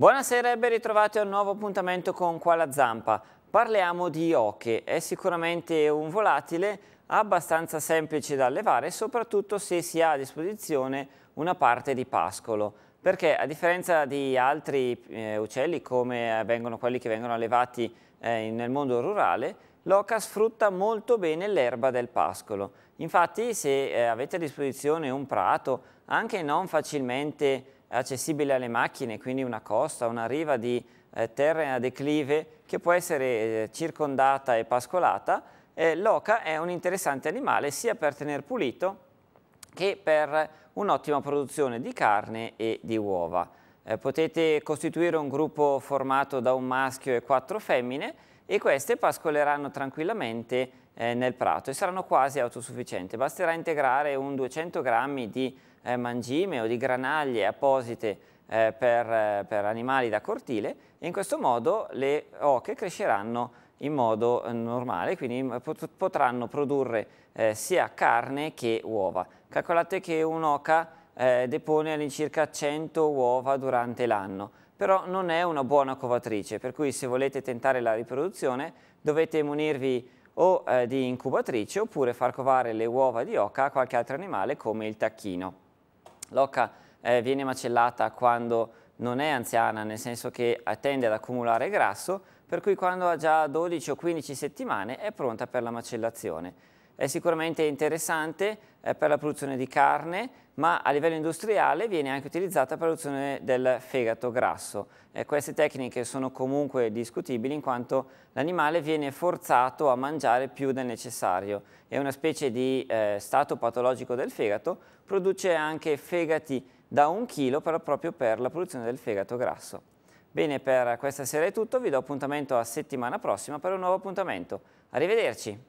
Buonasera e ben ritrovati a un nuovo appuntamento con Qua la Zampa. Parliamo di oche, è sicuramente un volatile abbastanza semplice da allevare, soprattutto se si ha a disposizione una parte di pascolo, perché a differenza di altri eh, uccelli come eh, vengono quelli che vengono allevati eh, nel mondo rurale, l'oca sfrutta molto bene l'erba del pascolo. Infatti se eh, avete a disposizione un prato, anche non facilmente accessibile alle macchine, quindi una costa, una riva di eh, terra a declive che può essere eh, circondata e pascolata, eh, l'oca è un interessante animale sia per tenere pulito che per un'ottima produzione di carne e di uova. Eh, potete costituire un gruppo formato da un maschio e quattro femmine e queste pascoleranno tranquillamente eh, nel prato e saranno quasi autosufficienti. Basterà integrare un 200 grammi di eh, mangime o di granaglie apposite eh, per, eh, per, animali da cortile e in questo modo le oche cresceranno in modo eh, normale, quindi mm, potranno produrre sia carne che uova. Calcolate che un'oca eh, depone all'incirca 100 uova durante l'anno, però non è una buona covatrice, per cui se volete tentare la riproduzione dovete munirvi o eh, di incubatrice oppure far covare le uova di oca a qualche altro animale come il tacchino. L'oca eh, viene macellata quando non è anziana, nel senso che tende ad accumulare grasso, per cui quando ha già 12 o 15 settimane è pronta per la macellazione è sicuramente interessante eh, per la produzione di carne, ma a livello industriale viene anche utilizzata per la produzione del fegato grasso. Eh, queste tecniche sono comunque discutibili in quanto l'animale viene forzato a mangiare più del necessario È una specie di eh, stato patologico del fegato produce anche fegati da un chilo però proprio per la produzione del fegato grasso. Bene, per questa sera è tutto, vi do appuntamento a settimana prossima per un nuovo appuntamento. Arrivederci!